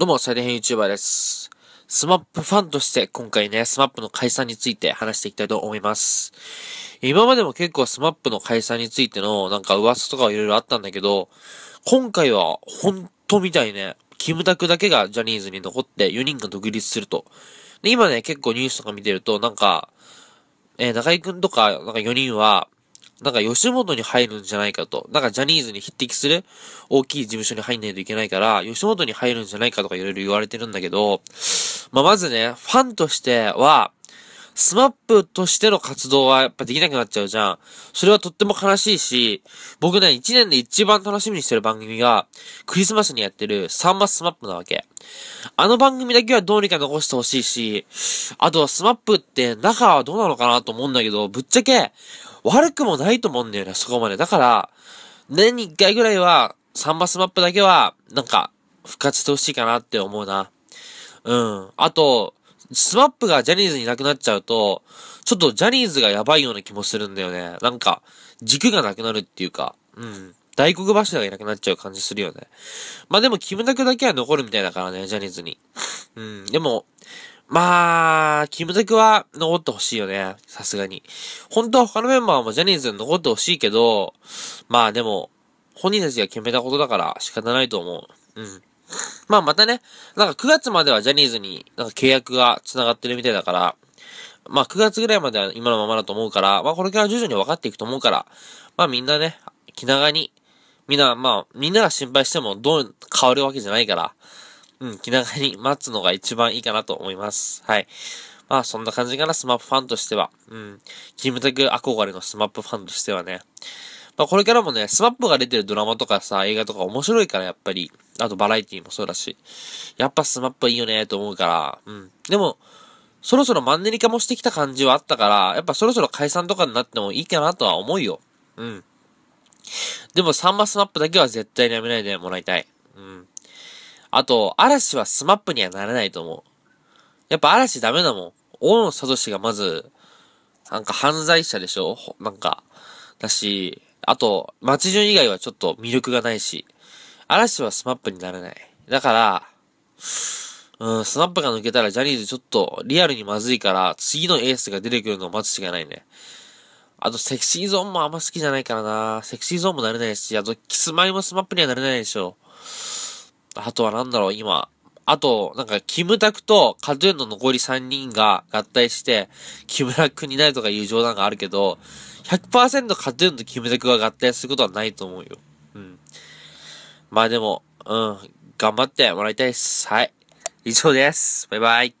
どうも、サイレン編 YouTuber です。スマップファンとして今回ね、スマップの解散について話していきたいと思います。今までも結構スマップの解散についてのなんか噂とかいろいろあったんだけど、今回は本当みたいね、キムタクだけがジャニーズに残って4人が独立すると。で、今ね、結構ニュースとか見てると、なんか、えー、中居くんとか、なんか4人は、なんか吉本に入るんじゃないかと。なんかジャニーズに匹敵する大きい事務所に入んないといけないから、吉本に入るんじゃないかとかいろいろ言われてるんだけど、まあ、まずね、ファンとしては、スマップとしての活動はやっぱできなくなっちゃうじゃん。それはとっても悲しいし、僕ね、一年で一番楽しみにしてる番組が、クリスマスにやってるサンマスマップなわけ。あの番組だけはどうにか残してほしいし、あとはスマップって中はどうなのかなと思うんだけど、ぶっちゃけ、悪くもないと思うんだよね、そこまで。だから、年に1回ぐらいは、サンバスマップだけは、なんか、復活してほしいかなって思うな。うん。あと、スマップがジャニーズになくなっちゃうと、ちょっとジャニーズがやばいような気もするんだよね。なんか、軸がなくなるっていうか、うん。大黒柱がいなくなっちゃう感じするよね。まあでも、キムタクだけは残るみたいだからね、ジャニーズに。うん、でも、まあ、キムタクは残ってほしいよね。さすがに。本当は他のメンバーもジャニーズに残ってほしいけど、まあでも、本人たちが決めたことだから仕方ないと思う。うん。まあまたね、なんか9月まではジャニーズになんか契約が繋がってるみたいだから、まあ9月ぐらいまでは今のままだと思うから、まあこれから徐々に分かっていくと思うから、まあみんなね、気長に、みんな、まあみんなが心配してもどう変わるわけじゃないから、うん、気長に待つのが一番いいかなと思います。はい。まあ、そんな感じかな、スマップファンとしては。うん。キムタク憧れのスマップファンとしてはね。まあ、これからもね、スマップが出てるドラマとかさ、映画とか面白いから、やっぱり。あと、バラエティもそうだし。やっぱスマップいいよね、と思うから。うん。でも、そろそろマンネリ化もしてきた感じはあったから、やっぱそろそろ解散とかになってもいいかなとは思うよ。うん。でも、サンマスマップだけは絶対にやめないでもらいたい。あと、嵐はスマップにはなれないと思う。やっぱ嵐ダメだもん。大野智がまず、なんか犯罪者でしょなんか、だし、あと、町順以外はちょっと魅力がないし、嵐はスマップになれない。だから、うん、スナップが抜けたらジャニーズちょっとリアルにまずいから、次のエースが出てくるのを待つしかないね。あと、セクシーゾーンもあんま好きじゃないからな。セクシーゾーンもなれないし、あと、キスマイもスマップにはなれないでしょ。あとはなんだろう、今。あと、なんか、キムタクとカトゥーンの残り3人が合体して、キムタクになるとかいう冗談があるけど、100%カトゥーンとキムタクが合体することはないと思うよ。うん。まあでも、うん、頑張ってもらいたいです。はい。以上です。バイバイ。